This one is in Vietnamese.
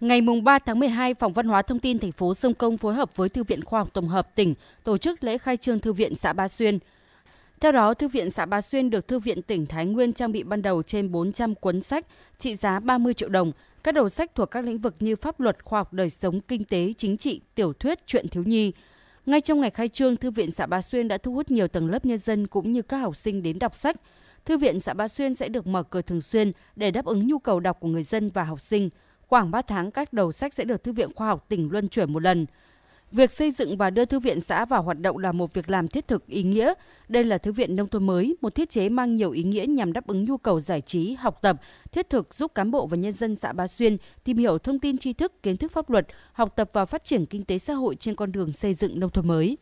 Ngày 3 tháng 12, Phòng Văn hóa Thông tin thành phố Sông Công phối hợp với Thư viện Khoa học Tổng hợp tỉnh tổ chức lễ khai trương Thư viện xã Ba Xuyên. Theo đó, Thư viện xã Ba Xuyên được Thư viện tỉnh Thái Nguyên trang bị ban đầu trên 400 cuốn sách trị giá 30 triệu đồng, các đầu sách thuộc các lĩnh vực như pháp luật, khoa học đời sống, kinh tế, chính trị, tiểu thuyết, truyện thiếu nhi. Ngay trong ngày khai trương, Thư viện xã Ba Xuyên đã thu hút nhiều tầng lớp nhân dân cũng như các học sinh đến đọc sách. Thư viện xã Ba Xuyên sẽ được mở cửa thường xuyên để đáp ứng nhu cầu đọc của người dân và học sinh – Khoảng 3 tháng các đầu sách sẽ được Thư viện Khoa học tỉnh luân chuyển một lần. Việc xây dựng và đưa thư viện xã vào hoạt động là một việc làm thiết thực ý nghĩa. Đây là thư viện nông thôn mới, một thiết chế mang nhiều ý nghĩa nhằm đáp ứng nhu cầu giải trí, học tập, thiết thực giúp cán bộ và nhân dân xã Ba Xuyên tìm hiểu thông tin tri thức, kiến thức pháp luật, học tập và phát triển kinh tế xã hội trên con đường xây dựng nông thôn mới.